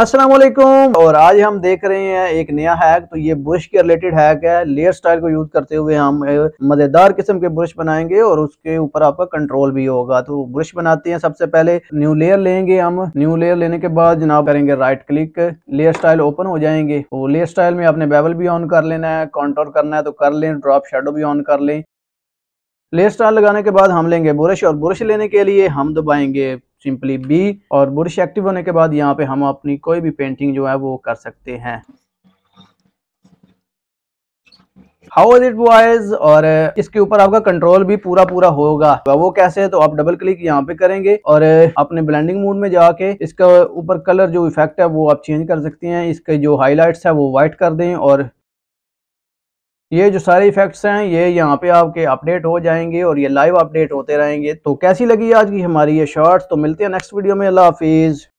असलम और आज हम देख रहे हैं एक नया हैक तो ये ब्रश के रिलेटेड हैक है लेयर स्टाइल को यूज करते हुए हम मजेदार किस्म के ब्रश बनाएंगे और उसके ऊपर आपका कंट्रोल भी होगा तो ब्रश बनाते हैं सबसे पहले न्यू लेयर लेंगे हम न्यू लेयर लेने के बाद जनाब करेंगे right click layer style open हो जाएंगे तो लेयर स्टाइल में आपने बेबल भी ऑन कर लेना है कॉन्ट्रोल करना है तो कर लें ड्रॉप शेडो भी ऑन कर लें लेयर स्टाइल लगाने के बाद हम लेंगे ब्रश और ब्रश लेने के लिए हम दबाएंगे सिंपली बी और बुरश एक्टिव होने के बाद यहाँ पे हम अपनी कोई भी पेंटिंग जो है वो कर सकते हैं हाउ इज इट वॉइज और इसके ऊपर आपका कंट्रोल भी पूरा पूरा होगा वो कैसे तो आप डबल क्लिक यहाँ पे करेंगे और अपने ब्लेंडिंग मोड में जाके इसका ऊपर कलर जो इफेक्ट है वो आप चेंज कर सकते हैं इसके जो हाईलाइट है वो व्हाइट कर दें और ये जो सारे इफेक्ट्स हैं ये यहाँ पे आपके अपडेट हो जाएंगे और ये लाइव अपडेट होते रहेंगे तो कैसी लगी आज की हमारी ये शॉर्ट्स तो मिलते हैं नेक्स्ट वीडियो में अल्लाह हाफिज़